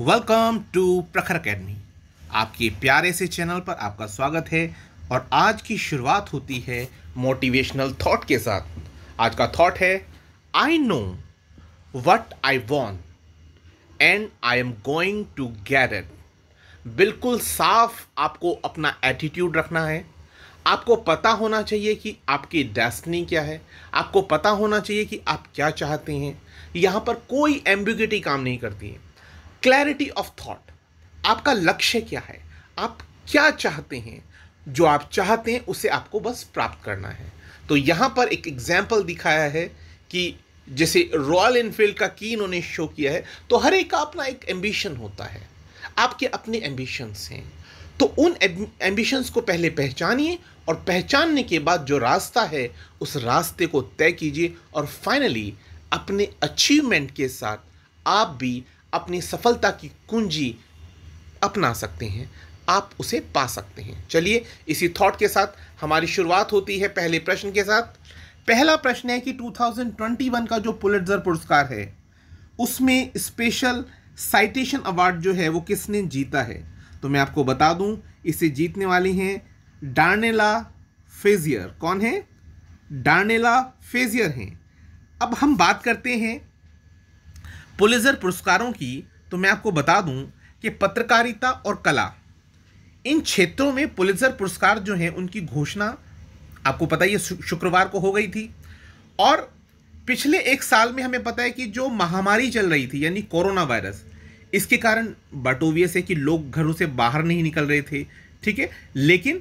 Welcome to प्रखर academy आपके प्यारे से चैनल पर आपका स्वागत है और आज की शुरुआत होती है मोटिवेशनल थॉट के साथ आज का थॉट है I know what I want and I am going to gear it बिल्कुल साफ आपको अपना एटीट्यूड रखना है आपको पता होना चाहिए कि आपकी डेस्टनी क्या है आपको पता होना चाहिए कि आप क्या चाहते हैं यहाँ पर कोई एम्बिगिटी काम नहीं करती है क्लैरिटी ऑफ थॉट आपका लक्ष्य क्या है आप क्या चाहते हैं जो आप चाहते हैं उसे आपको बस प्राप्त करना है तो यहाँ पर एक एग्जाम्पल दिखाया है कि जैसे रॉयल इनफील्ड का की इन्होंने शो किया है तो हर एक का अपना एक एम्बिशन होता है आपके अपने एम्बिशंस हैं तो उन एम्बिशंस को पहले पहचानिए और पहचानने के बाद जो रास्ता है उस रास्ते को तय कीजिए और फाइनली अपने अचीवमेंट के साथ आप भी अपनी सफलता की कुंजी अपना सकते हैं आप उसे पा सकते हैं चलिए इसी थॉट के साथ हमारी शुरुआत होती है पहले प्रश्न के साथ पहला प्रश्न है कि 2021 का जो पुलटर पुरस्कार है उसमें स्पेशल साइटेशन अवार्ड जो है वो किसने जीता है तो मैं आपको बता दूं इसे जीतने वाली हैं डार्नेला फेजियर कौन है डार्नेला फेजियर हैं अब हम बात करते हैं पुलिजर पुरस्कारों की तो मैं आपको बता दूं कि पत्रकारिता और कला इन क्षेत्रों में पुलिजर पुरस्कार जो हैं उनकी घोषणा आपको पता ही शुक्रवार को हो गई थी और पिछले एक साल में हमें पता है कि जो महामारी चल रही थी यानी कोरोना वायरस इसके कारण बटोवियस है कि लोग घरों से बाहर नहीं निकल रहे थे ठीक है लेकिन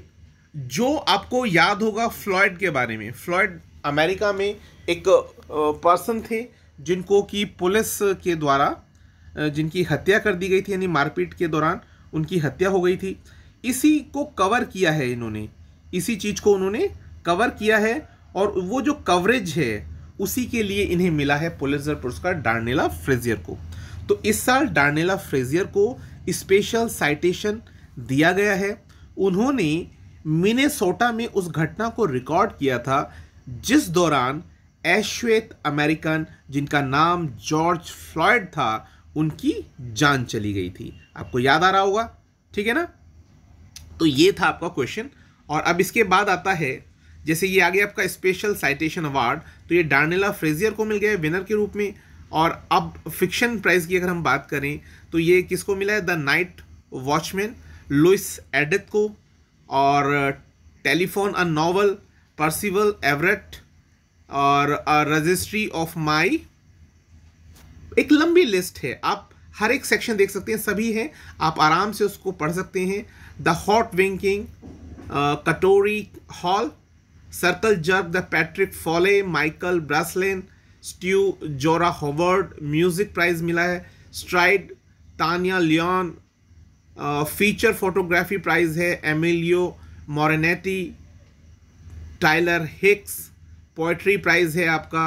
जो आपको याद होगा फ्लॉयड के बारे में फ्लॉयड अमेरिका में एक पर्सन थे जिनको कि पुलिस के द्वारा जिनकी हत्या कर दी गई थी यानी मारपीट के दौरान उनकी हत्या हो गई थी इसी को कवर किया है इन्होंने इसी चीज़ को उन्होंने कवर किया है और वो जो कवरेज है उसी के लिए इन्हें मिला है पुलिसर पुरस्कार डार्नेला फ्रेजियर को तो इस साल डार्नेला फ्रेजियर को स्पेशल साइटेशन दिया गया है उन्होंने मिनेसोटा में उस घटना को रिकॉर्ड किया था जिस दौरान ऐश्वेत अमेरिकन जिनका नाम जॉर्ज फ्लॉयड था उनकी जान चली गई थी आपको याद आ रहा होगा ठीक है ना तो ये था आपका क्वेश्चन और अब इसके बाद आता है जैसे ये आ गया आपका स्पेशल साइटेशन अवार्ड तो ये डार्नेला फ्रेजियर को मिल गया विनर के रूप में और अब फिक्शन प्राइज़ की अगर हम बात करें तो ये किसको मिला है द नाइट वॉचमैन लुइस एडिथ को और telephone a novel Percival Everett और रजिस्ट्री ऑफ माई एक लंबी लिस्ट है आप हर एक सेक्शन देख सकते हैं सभी हैं आप आराम से उसको पढ़ सकते हैं the hot wing king Katori Hall circle jerk the Patrick Foley Michael Breslin Stew Zora Howard music prize मिला है Stride Tania Leon feature photography prize है Emilio Morenatti Tyler Hicks poetry prize है आपका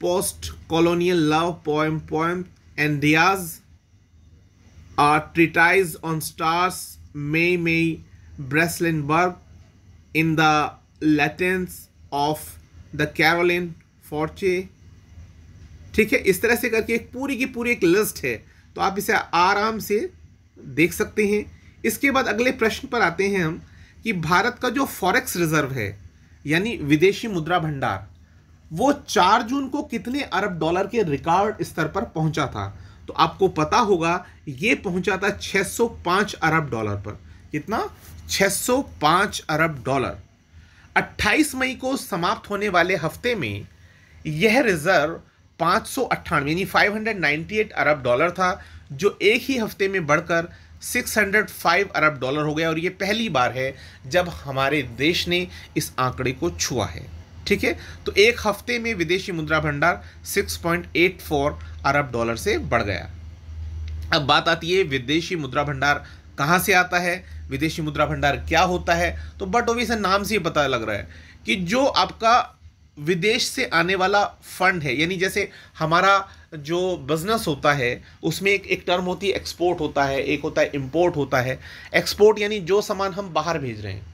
post colonial love poem poem and रियाज आर treatise on stars Mei-mei Berg in the lateness of the Carolyn Forché ठीक है इस तरह से करके एक पूरी की पूरी एक लिस्ट है तो आप इसे आराम से देख सकते हैं इसके बाद अगले प्रश्न पर आते हैं हम कि भारत का जो फॉरेक्स रिजर्व है यानी विदेशी मुद्रा भंडार वो चार जून को कितने अरब डॉलर के रिकॉर्ड स्तर पर पहुंचा था तो आपको पता होगा ये पहुंचा था 605 अरब डॉलर पर कितना 605 अरब डॉलर 28 मई को समाप्त होने वाले हफ्ते में यह रिजर्व पाँच यानी 598 अरब डॉलर था जो एक ही हफ्ते में बढ़कर 605 अरब डॉलर हो गया और ये पहली बार है जब हमारे देश ने इस आंकड़े को छुआ है ठीक है तो एक हफ्ते में विदेशी मुद्रा भंडार 6.84 अरब डॉलर से बढ़ गया अब बात आती है विदेशी मुद्रा भंडार कहाँ से आता है विदेशी मुद्रा भंडार क्या होता है तो बट ओबियस नाम से ही पता लग रहा है कि जो आपका विदेश से आने वाला फंड है यानी जैसे हमारा जो बिज़नेस होता है उसमें एक एक टर्म होती है एक्सपोर्ट होता है एक होता है इम्पोर्ट होता है एक्सपोर्ट यानी जो सामान हम बाहर भेज रहे हैं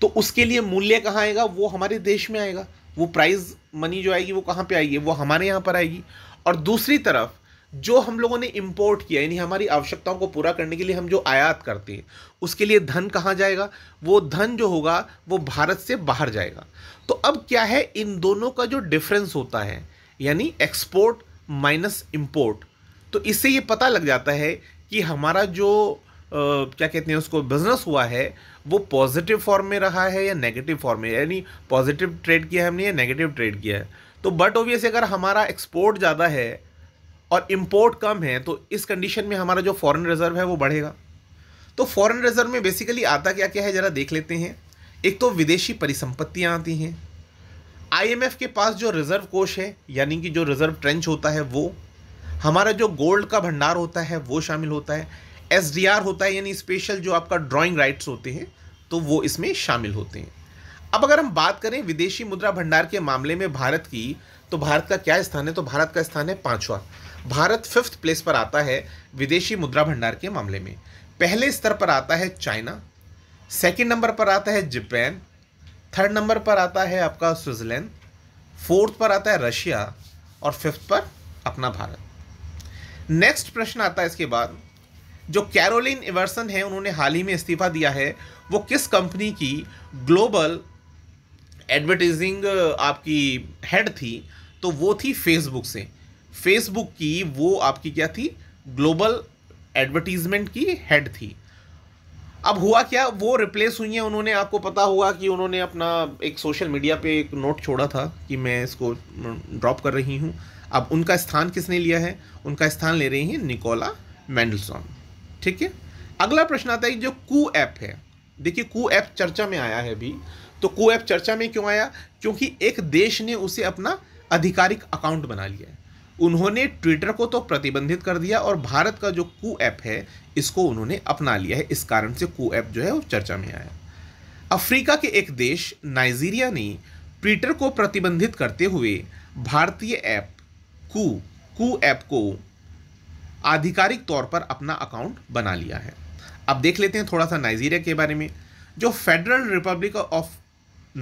तो उसके लिए मूल्य कहाँ आएगा वो हमारे देश में आएगा वो प्राइस मनी जो आएगी वो कहाँ पे आएगी वो हमारे यहाँ पर आएगी और दूसरी तरफ जो हम लोगों ने इम्पोर्ट किया यानी हमारी आवश्यकताओं को पूरा करने के लिए हम जो आयात करते हैं उसके लिए धन कहाँ जाएगा वो धन जो होगा वो भारत से बाहर जाएगा तो अब क्या है इन दोनों का जो डिफरेंस होता है यानी एक्सपोर्ट माइनस इम्पोर्ट तो इससे ये पता लग जाता है कि हमारा जो आ, क्या कहते हैं उसको बिजनेस हुआ है वो पॉजिटिव फॉर्म में रहा है या नेगेटिव फॉर्म में यानी पॉजिटिव ट्रेड किया है हमने या नेगेटिव ट्रेड किया है तो बट ओबियस अगर हमारा एक्सपोर्ट ज़्यादा है और इम्पोर्ट कम है तो इस कंडीशन में हमारा जो फॉरेन रिजर्व है वो बढ़ेगा तो फॉरेन रिजर्व में बेसिकली आता क्या क्या है ज़रा देख लेते हैं एक तो विदेशी परिसंपत्तियाँ आती हैं आईएमएफ के पास जो रिजर्व कोष है यानी कि जो रिजर्व ट्रेंच होता है वो हमारा जो गोल्ड का भंडार होता है वो शामिल होता है एस होता है यानी स्पेशल जो आपका ड्राइंग राइट्स होते हैं तो वो इसमें शामिल होते हैं अब अगर हम बात करें विदेशी मुद्रा भंडार के मामले में भारत की तो भारत का क्या स्थान है तो भारत का स्थान है पांचवा भारत फिफ्थ प्लेस पर आता है विदेशी मुद्रा भंडार के मामले में पहले स्तर पर आता है चाइना सेकेंड नंबर पर आता है जापान थर्ड नंबर पर आता है आपका स्विट्ज़रलैंड फोर्थ पर आता है रशिया और फिफ्थ पर अपना भारत नेक्स्ट प्रश्न आता है इसके बाद जो कैरोलिन इवर्सन है उन्होंने हाल ही में इस्तीफा दिया है वो किस कंपनी की ग्लोबल एडवर्टीजिंग आपकी हेड थी तो वो थी फेसबुक से फेसबुक की वो आपकी क्या थी ग्लोबल एडवर्टीजमेंट की हेड थी अब हुआ क्या वो रिप्लेस हुई हैं उन्होंने आपको पता होगा कि उन्होंने अपना एक सोशल मीडिया पे एक नोट छोड़ा था कि मैं इसको ड्रॉप कर रही हूँ अब उनका स्थान किसने लिया है उनका स्थान ले रही हैं निकोला मैंडलसॉन ठीक है अगला प्रश्न आता है जो कू ऐप है देखिए कू ऐप चर्चा में आया है अभी तो कू ऐप चर्चा में क्यों आया क्योंकि एक देश ने उसे अपना आधिकारिक अकाउंट बना लिया है उन्होंने ट्विटर को तो प्रतिबंधित कर दिया और भारत का जो कू ऐप है इसको उन्होंने अपना लिया है इस कारण से कू ऐप जो है वो चर्चा में आया अफ्रीका के एक देश नाइजीरिया ने ट्विटर को प्रतिबंधित करते हुए भारतीय ऐप कू कू ऐप को आधिकारिक तौर पर अपना अकाउंट बना लिया है अब देख लेते हैं थोड़ा सा नाइजीरिया के बारे में जो फेडरल रिपब्लिक ऑफ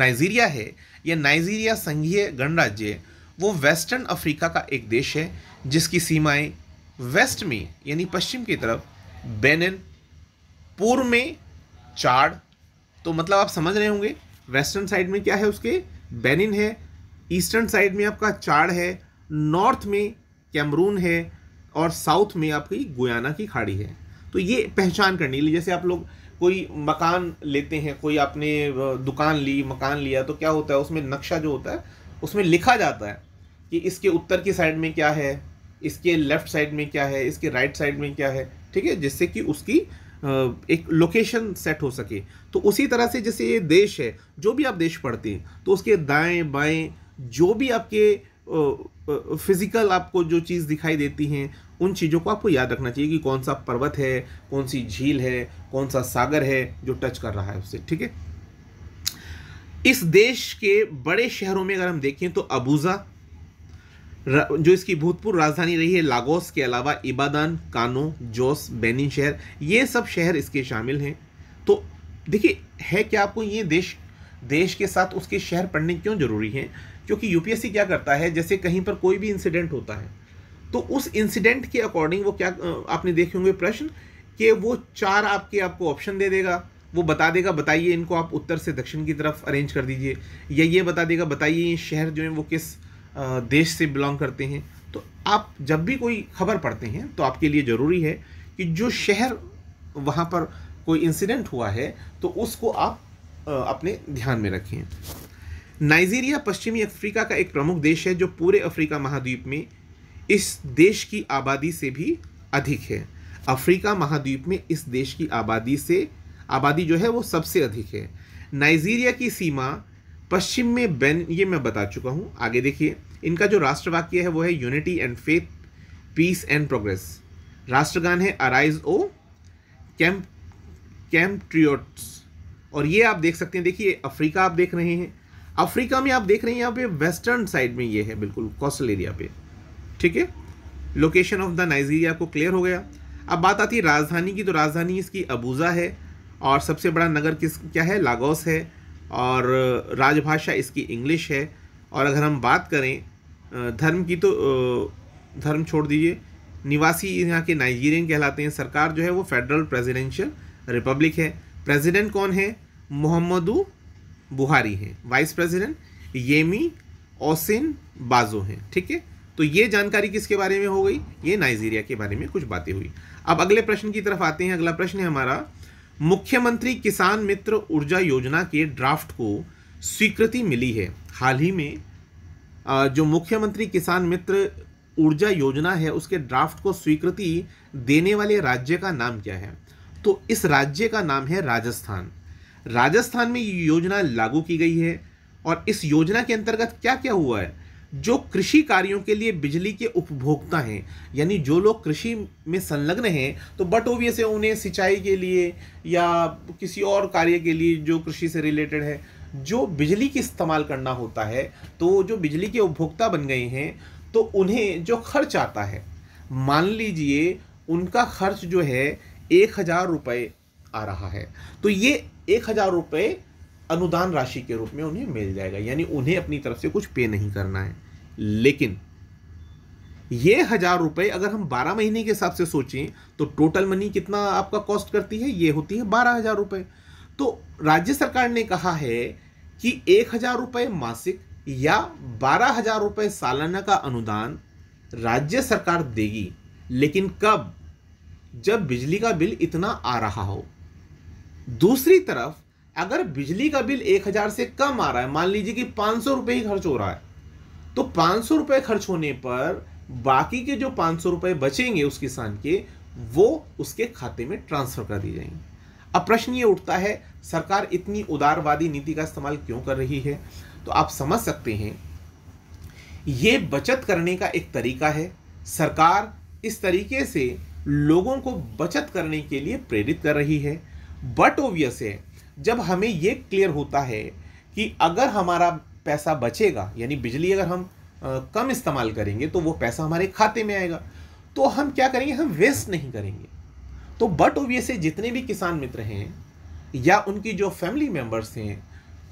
नाइजीरिया है यह नाइजीरिया संघीय गणराज्य वो वेस्टर्न अफ्रीका का एक देश है जिसकी सीमाएं वेस्ट में यानी पश्चिम की तरफ बेनिन पूर्व में चाड तो मतलब आप समझ रहे होंगे वेस्टर्न साइड में क्या है उसके बेनिन है ईस्टर्न साइड में आपका चाड है नॉर्थ में कैमरून है और साउथ में आपकी गुयाना की खाड़ी है तो ये पहचान करने के लिए जैसे आप लोग कोई मकान लेते हैं कोई आपने दुकान ली मकान लिया तो क्या होता है उसमें नक्शा जो होता है उसमें लिखा जाता है कि इसके उत्तर की साइड में क्या है इसके लेफ़्ट साइड में क्या है इसके राइट साइड में क्या है ठीक है जिससे कि उसकी एक लोकेशन सेट हो सके तो उसी तरह से जैसे ये देश है जो भी आप देश पढ़ते हैं तो उसके दाएं बाएं जो भी आपके फिज़िकल आपको जो चीज़ दिखाई देती हैं उन चीज़ों को आपको याद रखना चाहिए कि कौन सा पर्वत है कौन सी झील है कौन सा सागर है जो टच कर रहा है उससे ठीक है इस देश के बड़े शहरों में अगर हम देखें तो अबूज़ा जो इसकी भूतपूर्व राजधानी रही है लागोस के अलावा इबादान कानो जोस बेनिन शहर ये सब शहर इसके शामिल हैं तो देखिए है क्या आपको ये देश देश के साथ उसके शहर पढ़ने क्यों ज़रूरी हैं क्योंकि यूपीएससी क्या करता है जैसे कहीं पर कोई भी इंसिडेंट होता है तो उस इंसिडेंट के अकॉर्डिंग वो क्या आपने देखे होंगे प्रश्न कि वो चार आपके आपको ऑप्शन दे देगा वो बता देगा बताइए इनको आप उत्तर से दक्षिण की तरफ अरेंज कर दीजिए या ये बता देगा बताइए ये शहर जो है वो किस देश से बिलोंग करते हैं तो आप जब भी कोई खबर पढ़ते हैं तो आपके लिए ज़रूरी है कि जो शहर वहाँ पर कोई इंसिडेंट हुआ है तो उसको आप अपने ध्यान में रखें नाइजीरिया पश्चिमी अफ्रीका का एक प्रमुख देश है जो पूरे अफ्रीका महाद्वीप में इस देश की आबादी से भी अधिक है अफ्रीका महाद्वीप में इस देश की आबादी से आबादी जो है वो सबसे अधिक है नाइजीरिया की सीमा पश्चिम में बेन ये मैं बता चुका हूँ आगे देखिए इनका जो राष्ट्रवाक्य है वो है unity and faith peace and progress राष्ट्रगान है arise O camp compatriots और ये आप देख सकते हैं देखिए अफ्रीका आप देख रहे हैं अफ्रीका में आप देख रहे हैं यहाँ पे वेस्टर्न साइड में ये है बिल्कुल कोस्टल एरिया पे ठीक है लोकेशन ऑफ द नाइजीरिया को क्लियर हो गया अब बात आती है राजधानी की तो राजधानी इसकी अबूज़ा है और सबसे बड़ा नगर किस क्या है लागोस है और राजभाषा इसकी इंग्लिश है और अगर हम बात करें धर्म की तो धर्म छोड़ दीजिए निवासी यहाँ के नाइजीरियन कहलाते हैं सरकार जो है वो फेडरल प्रेसिडेंशियल रिपब्लिक है प्रेसिडेंट कौन है मोहम्मदू बुहारी हैं वाइस प्रेसिडेंट येमी ओसिन बाजो हैं ठीक है तो ये जानकारी किसके बारे में हो गई ये नाइजीरिया के बारे में कुछ बातें हुई अब अगले प्रश्न की तरफ आते हैं अगला प्रश्न है हमारा मुख्यमंत्री किसान मित्र ऊर्जा योजना के ड्राफ्ट को स्वीकृति मिली है हाल ही में जो मुख्यमंत्री किसान मित्र ऊर्जा योजना है उसके ड्राफ्ट को स्वीकृति देने वाले राज्य का नाम क्या है तो इस राज्य का नाम है राजस्थान राजस्थान में ये योजना लागू की गई है और इस योजना के अंतर्गत क्या क्या हुआ है जो कृषि कार्यों के लिए बिजली के उपभोक्ता हैं यानी जो लोग कृषि में संलग्न हैं तो बट ओबियस है उन्हें सिंचाई के लिए या किसी और कार्य के लिए जो कृषि से रिलेटेड है जो बिजली की इस्तेमाल करना होता है तो जो बिजली के उपभोक्ता बन गए हैं तो उन्हें जो खर्च आता है मान लीजिए उनका खर्च जो है एक हज़ार रुपये आ रहा है तो ये एक हज़ार रुपये अनुदान राशि के रूप में उन्हें मिल जाएगा यानी उन्हें अपनी तरफ से कुछ पे नहीं करना है लेकिन ये हजार रुपए अगर हम बारह महीने के हिसाब से सोचें तो टोटल मनी कितना आपका कॉस्ट करती है ये होती है बारह हजार रुपये तो राज्य सरकार ने कहा है कि एक हजार रुपये मासिक या बारह हजार रुपये सालाना का अनुदान राज्य सरकार देगी लेकिन कब जब बिजली का बिल इतना आ रहा हो दूसरी तरफ अगर बिजली का बिल एक हज़ार से कम आ रहा है मान लीजिए कि पाँच सौ रुपये ही खर्च हो रहा है तो पाँच सौ रुपये खर्च होने पर बाकी के जो पाँच सौ रुपये बचेंगे उस किसान के वो उसके खाते में ट्रांसफ़र कर दिए जाएंगे अब प्रश्न ये उठता है सरकार इतनी उदारवादी नीति का इस्तेमाल क्यों कर रही है तो आप समझ सकते हैं ये बचत करने का एक तरीका है सरकार इस तरीके से लोगों को बचत करने के लिए प्रेरित कर रही है बट ओबियस है जब हमें ये क्लियर होता है कि अगर हमारा पैसा बचेगा यानी बिजली अगर हम कम इस्तेमाल करेंगे तो वो पैसा हमारे खाते में आएगा तो हम क्या करेंगे हम वेस्ट नहीं करेंगे तो बट ओबियस जितने भी किसान मित्र हैं या उनकी जो फैमिली मेम्बर्स हैं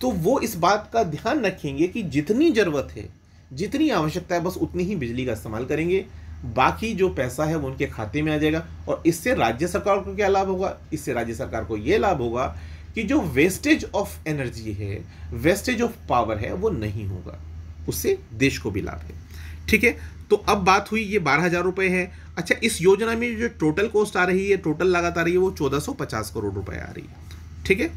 तो वो इस बात का ध्यान रखेंगे कि जितनी ज़रूरत है जितनी आवश्यकता है बस उतनी ही बिजली का इस्तेमाल करेंगे बाकी जो पैसा है वो उनके खाते में आ जाएगा और इससे राज्य सरकार को क्या लाभ होगा इससे राज्य सरकार को ये लाभ होगा कि जो वेस्टेज ऑफ एनर्जी है वेस्टेज ऑफ पावर है वो नहीं होगा उससे देश को भी लाभ है ठीक है तो अब बात हुई ये बारह हज़ार रुपये है अच्छा इस योजना में जो टोटल कॉस्ट आ रही है टोटल लागत आ रही है वो चौदह सौ पचास करोड़ रुपए आ रही है ठीक है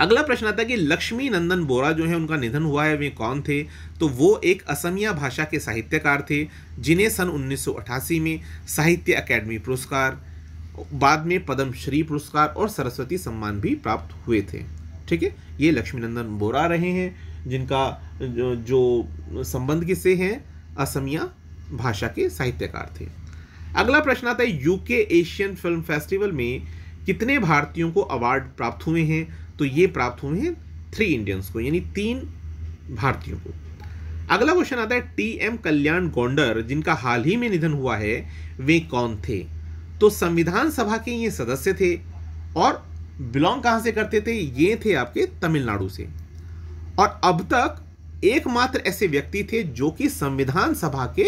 अगला प्रश्न आता है कि लक्ष्मी नंदन बोरा जो है उनका निधन हुआ है वे कौन थे तो वो एक असमिया भाषा के साहित्यकार थे जिन्हें सन 1988 में साहित्य अकेडमी पुरस्कार बाद में पद्मश्री पुरस्कार और सरस्वती सम्मान भी प्राप्त हुए थे ठीक है ये लक्ष्मीनंदन बोरा रहे हैं जिनका जो, जो संबंध किससे हैं असमिया भाषा के साहित्यकार थे अगला प्रश्न आता है यूके एशियन फिल्म फेस्टिवल में कितने भारतीयों को अवार्ड प्राप्त हुए हैं तो ये प्राप्त हुए हैं थ्री इंडियंस को यानी तीन भारतीयों को अगला क्वेश्चन आता है टी एम कल्याण गोंडर जिनका हाल ही में निधन हुआ है वे कौन थे तो संविधान सभा के ये सदस्य थे और बिलोंग कहाँ से करते थे ये थे आपके तमिलनाडु से और अब तक एकमात्र ऐसे व्यक्ति थे जो कि संविधान सभा के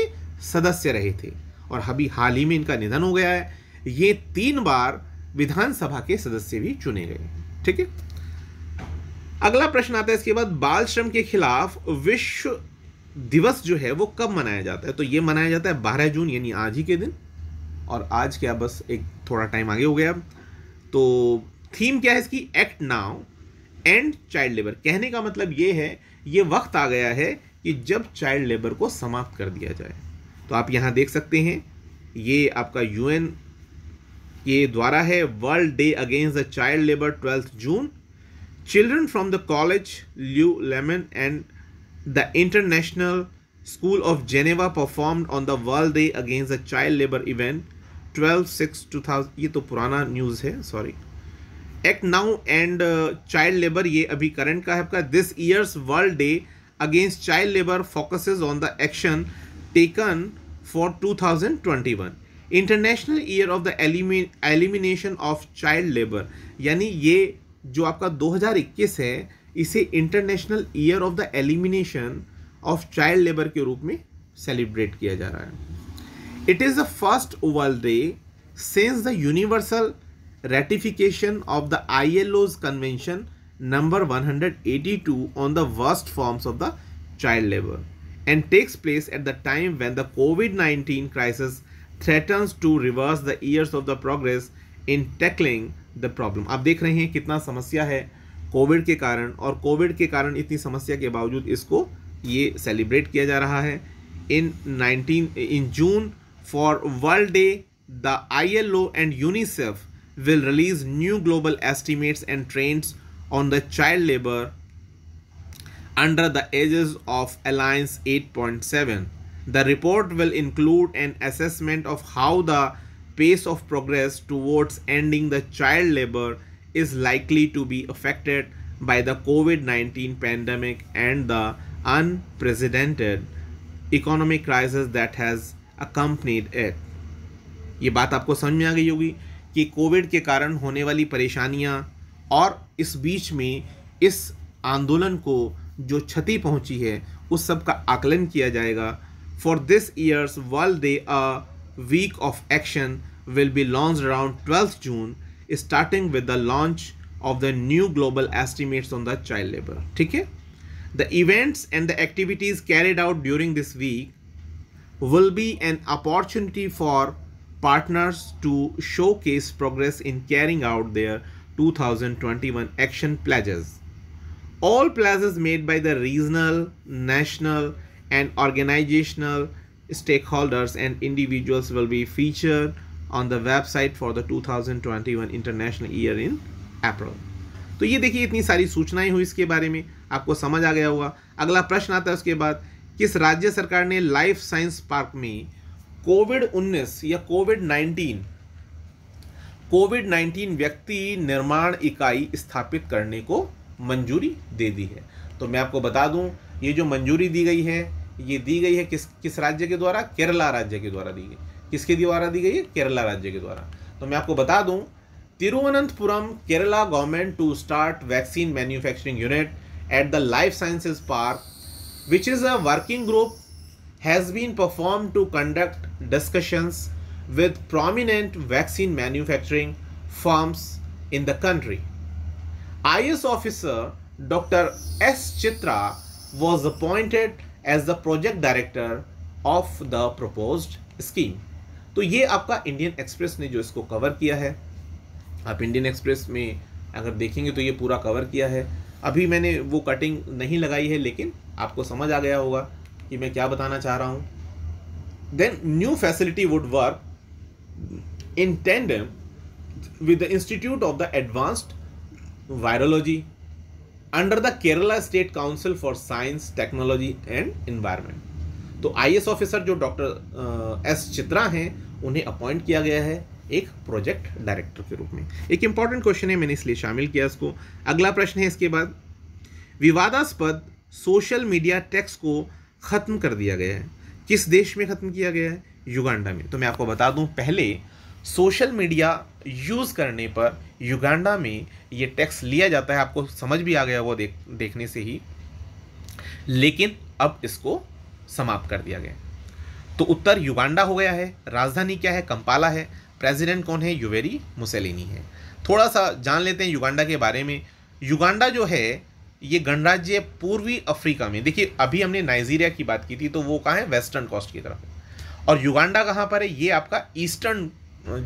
सदस्य रहे थे और अभी हाल ही में इनका निधन हो गया है ये तीन बार विधानसभा के सदस्य भी चुने गए ठीक है अगला प्रश्न आता है इसके बाद बाल श्रम के खिलाफ विश्व दिवस जो है वो कब मनाया जाता है तो ये मनाया जाता है बारह जून यानी आज ही के दिन और आज क्या बस एक थोड़ा टाइम आगे हो गया तो थीम क्या है इसकी act now end child labour कहने का मतलब ये है ये वक्त आ गया है कि जब चाइल्ड लेबर को समाप्त कर दिया जाए तो आप यहाँ देख सकते हैं ये आपका यूएन के द्वारा है world day against the child labour twelfth June children from the college du Leman and the international school of Geneva performed on the world day against the child labour event twelve six two thousand ये तो पुराना news है sorry act now end child labour ये अभी current का है आपका this year's world day against child labour focuses on the action taken for two thousand twenty one international year of the elimination of child labour यानी ये जो आपका दो हजार इक्कीस है इसे international year of the elimination of child labour के रूप में सेलिब्रेट किया जा रहा है It is the first oval day since the universal ratification of the ILO's convention number 182 on the worst forms of the child labor and takes place at the time when the COVID-19 crisis threatens to reverse the years of the progress in tackling the problem आप देख रहे हैं कितना समस्या है Covid के कारण और कोविड के कारण इतनी समस्या के बावजूद इसको ये सेलिब्रेट किया जा रहा है in 19 in June for World Day, the ILO and UNICEF will release new global estimates and trends on the child labor under the aegis of Alliance 8.7. The report will include an assessment of how the pace of progress towards ending the child labor is likely to be affected by the COVID-19 pandemic and the unprecedented economic crisis that has accompanied it ये बात आपको समझ में आ गई होगी कि Covid के कारण होने वाली परेशानियाँ और इस बीच में इस आंदोलन को जो क्षति पहुँची है उस सब का आकलन किया जाएगा for this year's world day a week of action will be launch around twelfth June starting with the launch of the new global estimates on the child labour ठीक है the events and the activities carried out during this week will be an opportunity for partners to showcase progress in carrying out their 2021 action pledges. All pledges made by the regional, national and organizational stakeholders and individuals will be featured on the website for the 2021 international year in April. तो ये देखिए इतनी सारी सूचनाएं हुई इसके बारे में आपको समझ आ गया होगा अगला प्रश्न आता है उसके बाद किस राज्य सरकार ने लाइफ साइंस पार्क में कोविड 19 या कोविड 19 कोविड 19 व्यक्ति निर्माण इकाई स्थापित करने को मंजूरी दे दी है तो मैं आपको बता दूं ये जो मंजूरी दी गई है ये दी गई है किस किस राज्य के द्वारा केरला राज्य के द्वारा दी गई किसके द्वारा दी गई है केरला राज्य के द्वारा तो मैं आपको बता दूं Thiruvananthapuram Kerala government to start vaccine manufacturing unit at the life sciences park which is a working group, has been performed to conduct discussions with prominent vaccine manufacturing firms in the country. IS officer Dr. S. Chitra was appointed as the project director of the proposed scheme. तो ये आपका Indian express ने जो इसको cover किया है आप Indian express में अगर देखेंगे तो ये पूरा कवर किया है अभी मैंने वो कटिंग नहीं लगाई है लेकिन आपको समझ आ गया होगा कि मैं क्या बताना चाह रहा हूँ then new facility would work in tandem with the institute of the advanced virology under the Kerala state council for science technology and environment तो आईएएस ऑफिसर जो डॉक्टर एस चित्रा हैं उन्हें अपॉइंट किया गया है एक प्रोजेक्ट डायरेक्टर के रूप में एक इंपॉर्टेंट क्वेश्चन है मैंने इसलिए शामिल किया इसको अगला प्रश्न है इसके बाद विवादास्पद सोशल मीडिया टैक्स को ख़त्म कर दिया गया है किस देश में ख़त्म किया गया है युगांडा में तो मैं आपको बता दूं पहले सोशल मीडिया यूज़ करने पर युगांडा में ये टैक्स लिया जाता है आपको समझ भी आ गया वो देख देखने से ही लेकिन अब इसको समाप्त कर दिया गया तो उत्तर युगांडा हो गया है राजधानी क्या है कंपाला है प्रेसिडेंट कौन है यूवेरी मुसेलिनी है थोड़ा सा जान लेते हैं युगांडा के बारे में युगांडा जो है ये गणराज्य पूर्वी अफ्रीका में देखिए अभी हमने नाइजीरिया की बात की थी तो वो कहाँ है वेस्टर्न कोस्ट की तरफ है और युगांडा कहाँ पर है ये आपका ईस्टर्न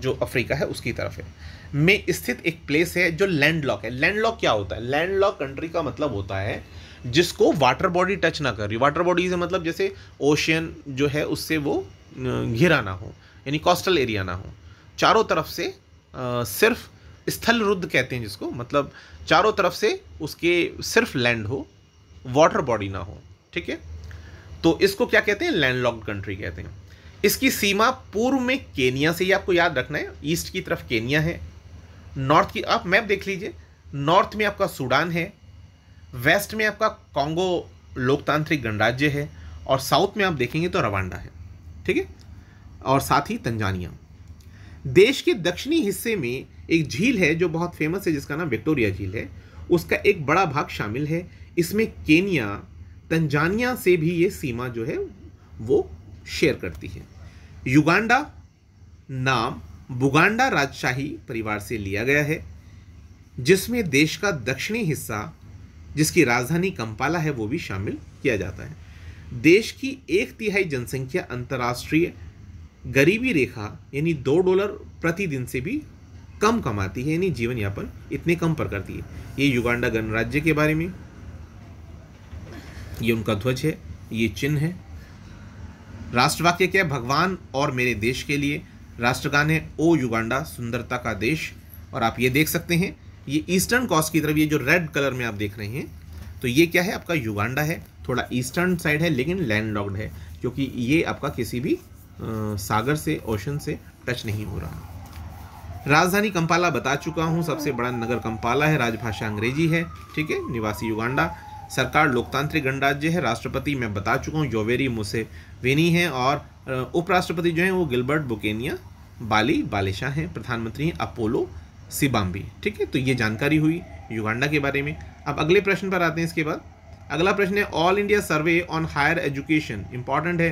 जो अफ्रीका है उसकी तरफ है में स्थित एक प्लेस है जो लैंड लॉक है लैंड लॉक क्या होता है लैंड लॉक कंट्री का मतलब होता है जिसको वाटर बॉडी टच ना कर रही वाटर बॉडी से मतलब जैसे ओशियन जो है उससे वो घिरा ना हो यानी कोस्टल एरिया ना हो चारों तरफ से आ, सिर्फ स्थल रुद्ध कहते हैं जिसको मतलब चारों तरफ से उसके सिर्फ लैंड हो वाटर बॉडी ना हो ठीक है तो इसको क्या कहते हैं लैंडलॉक्ड कंट्री कहते हैं इसकी सीमा पूर्व में केनिया से ही आपको याद रखना है ईस्ट की तरफ केनिया है नॉर्थ की आप मैप देख लीजिए नॉर्थ में आपका सूडान है वेस्ट में आपका कॉन्गो लोकतांत्रिक गणराज्य है और साउथ में आप देखेंगे तो रवांडा है ठीक है और साथ ही तंजानिया देश के दक्षिणी हिस्से में एक झील है जो बहुत फेमस है जिसका नाम विक्टोरिया झील है उसका एक बड़ा भाग शामिल है इसमें केनिया तंजानिया से भी ये सीमा जो है वो शेयर करती है युगांडा नाम बुगांडा राजशाही परिवार से लिया गया है जिसमें देश का दक्षिणी हिस्सा जिसकी राजधानी कंपाला है वो भी शामिल किया जाता है देश की एक तिहाई जनसंख्या अंतर्राष्ट्रीय गरीबी रेखा यानी दो डॉलर प्रतिदिन से भी कम कमाती है यानी जीवन यापन इतने कम पर करती है ये युगांडा गणराज्य के बारे में ये उनका ध्वज है ये चिन्ह है राष्ट्रवाक्य क्या है भगवान और मेरे देश के लिए राष्ट्रगान है ओ युगांडा सुंदरता का देश और आप ये देख सकते हैं ये ईस्टर्न कॉस्ट की तरफ ये जो रेड कलर में आप देख रहे हैं तो ये क्या है आपका युगांडा है थोड़ा ईस्टर्न साइड है लेकिन लैंडलॉक्ड है क्योंकि ये आपका किसी भी सागर से ओशन से टच नहीं हो रहा राजधानी कंपाला बता चुका हूँ सबसे बड़ा नगर कंपाला है राजभाषा अंग्रेजी है ठीक है निवासी युगांडा सरकार लोकतांत्रिक गणराज्य है राष्ट्रपति मैं बता चुका हूँ जोवेरी वेनी है और उपराष्ट्रपति जो हैं वो गिलबर्ट बुकेनिया बाली बालिशा हैं प्रधानमंत्री हैं अपोलो सिबाम्बी ठीक है तो ये जानकारी हुई युगांडा के बारे में अब अगले प्रश्न पर आते हैं इसके बाद अगला प्रश्न है all India survey on higher education important है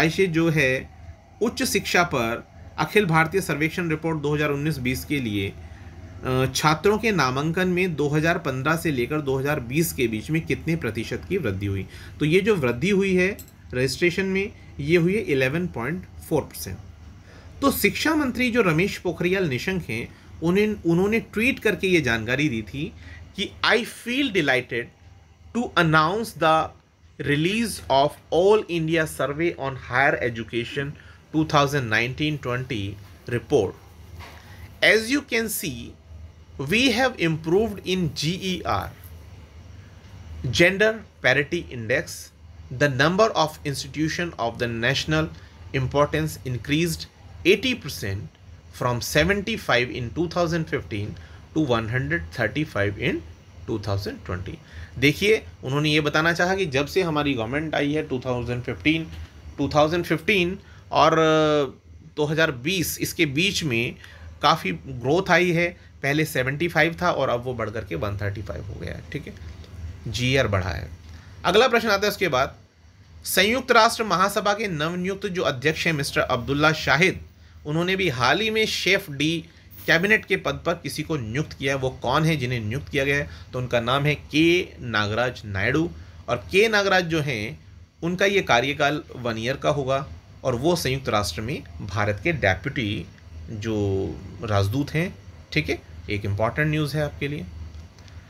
आयशे जो है उच्च शिक्षा पर अखिल भारतीय सर्वेक्षण रिपोर्ट 2019-20 के लिए छात्रों के नामांकन में 2015 से लेकर 2020 के बीच में कितने प्रतिशत की वृद्धि हुई तो ये जो वृद्धि हुई है रजिस्ट्रेशन में ये हुई है फोर परसेंट तो शिक्षा मंत्री जो रमेश पोखरियाल निशंक हैं उन्हें उन्होंने ट्वीट करके ये जानकारी दी थी कि I feel delighted to announce the release of All India Survey on Higher Education 2019-20 report. As you can see, we have improved in GER, Gender Parity Index, the number of institutions of the national importance increased 80% from 75 in 2015 to 135 in 2020 देखिए उन्होंने ये बताना चाहा कि जब से हमारी government आई है 2015 2015 और 2020 इसके बीच में काफ़ी ग्रोथ आई है पहले 75 था और अब वो बढ़ करके 135 हो गया है ठीक है जी आर e बढ़ा है अगला प्रश्न आता है उसके बाद संयुक्त राष्ट्र महासभा के नवनियुक्त जो अध्यक्ष हैं मिस्टर अब्दुल्ला शाहिद उन्होंने भी हाल ही में शेफ डी कैबिनेट के पद पर किसी को नियुक्त किया है वो कौन है जिन्हें नियुक्त किया गया है तो उनका नाम है के नागराज नायडू और के नागराज जो हैं उनका ये कार्यकाल वन ईयर का होगा और वो संयुक्त राष्ट्र में भारत के डेप्यूटी जो राजदूत हैं ठीक है एक इम्पॉर्टेंट न्यूज़ है आपके लिए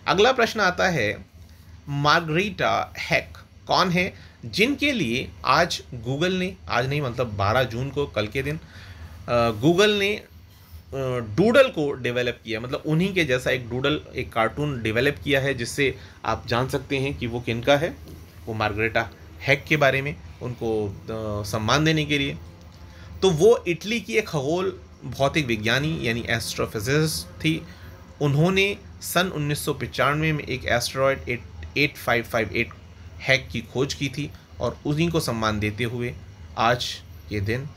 अगला प्रश्न आता है मार्गरीटा हैक कौन है जिनके लिए आज गूगल ने आज नहीं मतलब 12 जून को कल के दिन गूगल ने डूडल को डेवलप किया मतलब उन्हीं के जैसा एक डूडल एक कार्टून डेवलप किया है जिससे आप जान सकते हैं कि वो किन का है वो मार्गरेटा हैक के बारे में उनको सम्मान देने के लिए तो वो इटली की एक खगोल भौतिक विज्ञानी यानी एस्ट्रोफिजिस्ट थी उन्होंने सन उन्नीस में एक asteroid eight eight five five eight Hack की खोज की थी और उन्हीं को सम्मान देते हुए आज ये दिन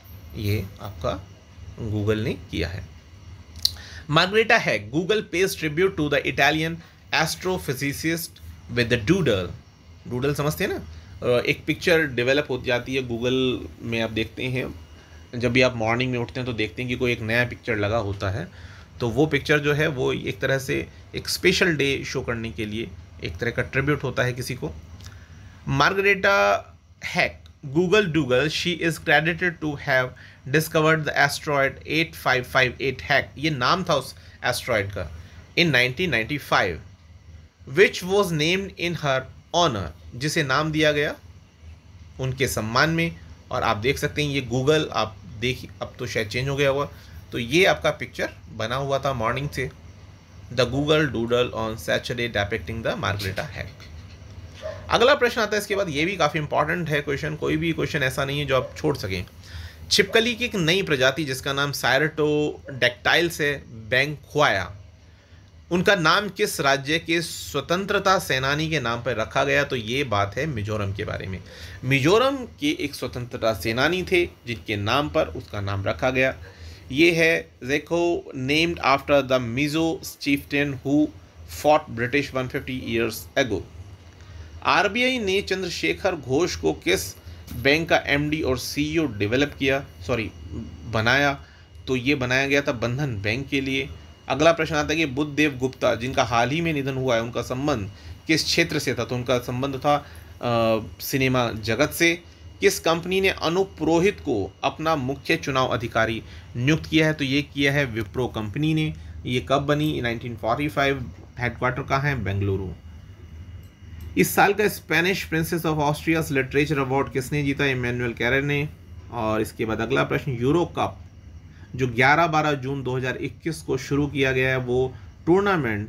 ये आपका गूगल ने किया है Margherita है Google pays tribute to the Italian astrophysicist with the doodle. Doodle समझते हैं ना uh, एक पिक्चर डेवलप होती जाती है गूगल में आप देखते हैं जब भी आप मॉर्निंग में उठते हैं तो देखते हैं कि कोई एक नया पिक्चर लगा होता है तो वो पिक्चर जो है वो एक तरह से एक स्पेशल डे शो करने के लिए एक तरह का ट्रिब्यूट होता है किसी को Margherita Hack Google Doodle she is credited to have discovered the asteroid 8558 Hack ये नाम था उस एस्ट्रॉयड का in 1995 which was named in her honour जिसे नाम दिया गया उनके सम्मान में और आप देख सकते हैं ये गूगल आप देख अब तो शायद चेंज हो गया हुआ तो ये आपका पिक्चर बना हुआ था मॉर्निंग से the Google Doodle on Saturday depicting the Margherita Hack अगला प्रश्न आता है इसके बाद ये भी काफ़ी इंपॉर्टेंट है क्वेश्चन कोई भी क्वेश्चन ऐसा नहीं है जो आप छोड़ सकें छिपकली की एक नई प्रजाति जिसका नाम सायरटो डेक्टाइल्स है बैंकवाया उनका नाम किस राज्य के स्वतंत्रता सेनानी के नाम पर रखा गया तो ये बात है मिजोरम के बारे में मिजोरम के एक स्वतंत्रता सेनानी थे जिनके नाम पर उसका नाम रखा गया ये है जेको named after the Mizo chieftain who fought British 150 years ago RBI ने चंद्रशेखर घोष को किस बैंक का एमडी और सीईओ डेवलप e किया सॉरी बनाया तो ये बनाया गया था बंधन बैंक के लिए अगला प्रश्न आता है कि बुद्धदेव गुप्ता जिनका हाल ही में निधन हुआ है उनका संबंध किस क्षेत्र से था तो उनका संबंध था आ, सिनेमा जगत से किस कंपनी ने अनुपुरोहित को अपना मुख्य चुनाव अधिकारी नियुक्त किया है तो ये किया है विप्रो कंपनी ने ये कब बनी 1945 हेडक्वार्टर कहाँ है बेंगलुरु इस साल का Spanish Princess of Asturias literature award किसने जीता इमेनुअल कैरे ने और इसके बाद अगला प्रश्न यूरो कप जो 11-12 जून 2021 को शुरू किया गया है वो टूर्नामेंट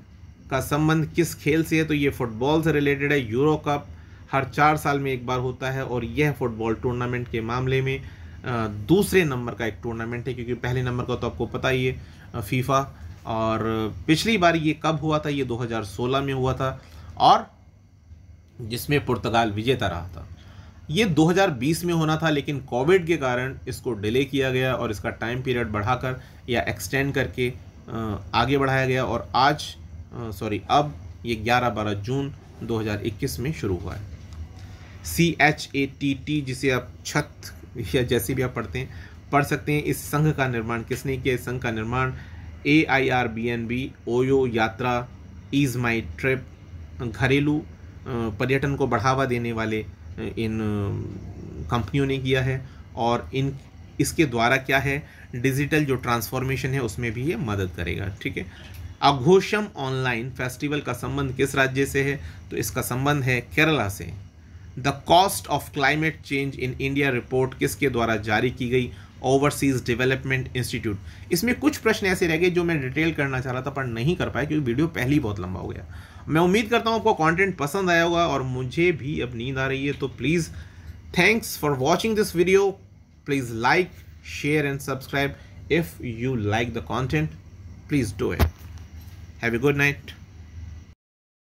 का संबंध किस खेल से है तो ये फुटबॉल से रिलेटेड है यूरो कप हर चार साल में एक बार होता है और यह फुटबॉल टूर्नामेंट के मामले में दूसरे नंबर का एक टूर्नामेंट है क्योंकि पहले नंबर का तो आपको पता ही है फीफा और पिछली बार ये कब हुआ था ये 2016 में हुआ था और जिसमें पुर्तगाल विजेता रहा था ये 2020 में होना था लेकिन कोविड के कारण इसको डिले किया गया और इसका टाइम पीरियड बढ़ाकर या एक्सटेंड करके आगे बढ़ाया गया और आज सॉरी अब ये 11 बारह जून 2021 में शुरू हुआ है C H A T T जिसे आप छत या जैसे भी आप पढ़ते हैं पढ़ सकते हैं इस संघ का निर्माण किसने किया इस संघ का निर्माण A I R B N B OYO Yatra ease my trip घरेलू पर्यटन को बढ़ावा देने वाले इन कंपनियों ने किया है और इन इसके द्वारा क्या है डिजिटल जो ट्रांसफॉर्मेशन है उसमें भी ये मदद करेगा ठीक है अघोषम ऑनलाइन फेस्टिवल का संबंध किस राज्य से है तो इसका संबंध है केरला से the cost of climate change in India report किसके द्वारा जारी की गई ओवरसीज डेवलपमेंट इंस्टीट्यूट इसमें कुछ प्रश्न ऐसे रह गए जो मैं डिटेल करना चाह रहा था पर नहीं कर पाया क्योंकि वीडियो पहले ही बहुत लंबा हो गया मैं उम्मीद करता हूँ आपको कॉन्टेंट पसंद आया होगा और मुझे भी अब नींद आ रही है तो please thanks for watching this video please like share and subscribe if you like the content please do it have good night